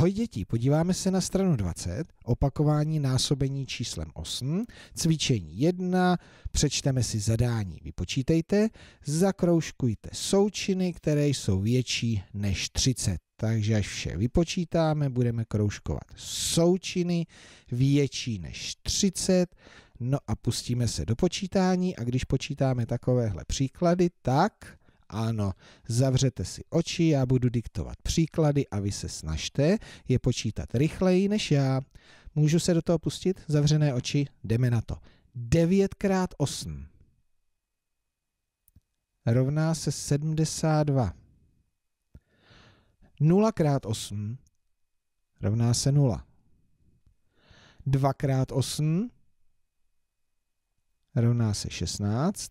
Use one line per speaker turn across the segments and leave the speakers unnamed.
Ahoj děti, podíváme se na stranu 20, opakování násobení číslem 8, cvičení 1, přečteme si zadání, vypočítejte, zakroužkujte součiny, které jsou větší než 30. Takže až vše vypočítáme, budeme kroužkovat součiny větší než 30, no a pustíme se do počítání a když počítáme takovéhle příklady, tak ano, zavřete si oči, já budu diktovat příklady a vy se snažte je počítat rychleji než já. Můžu se do toho pustit? Zavřené oči, jdeme na to. 9 x 8 rovná se 72. 0 x 8 rovná se 0. 2 x 8 rovná se 16.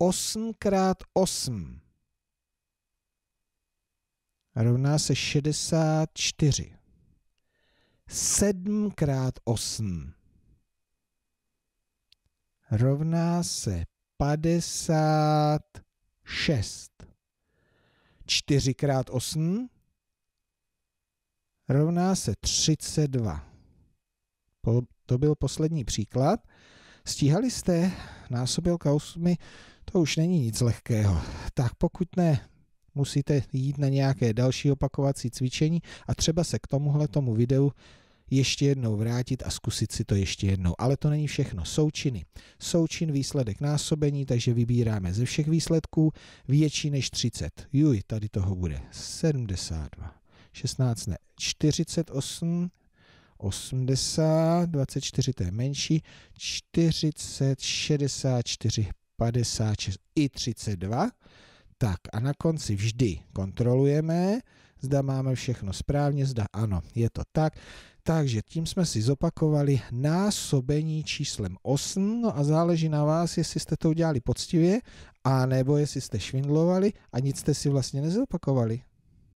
8x8 rovná se 64. 7 krát 8 rovná se 56. 4 krát 8 rovná se 32. to byl poslední příklad. Stíhali jste násobilka 8 to už není nic lehkého. Tak pokud ne, musíte jít na nějaké další opakovací cvičení a třeba se k tomuhle tomu videu ještě jednou vrátit a zkusit si to ještě jednou. Ale to není všechno. Součiny. Součin výsledek násobení, takže vybíráme ze všech výsledků větší než 30. Juj, tady toho bude 72. 16 ne, 48, 80, 24 to je menší, 40, 64, 56 i 32. Tak a na konci vždy kontrolujeme, zda máme všechno správně, zda ano, je to tak. Takže tím jsme si zopakovali násobení číslem 8 no a záleží na vás, jestli jste to udělali poctivě, a nebo jestli jste švindlovali a nic jste si vlastně nezopakovali.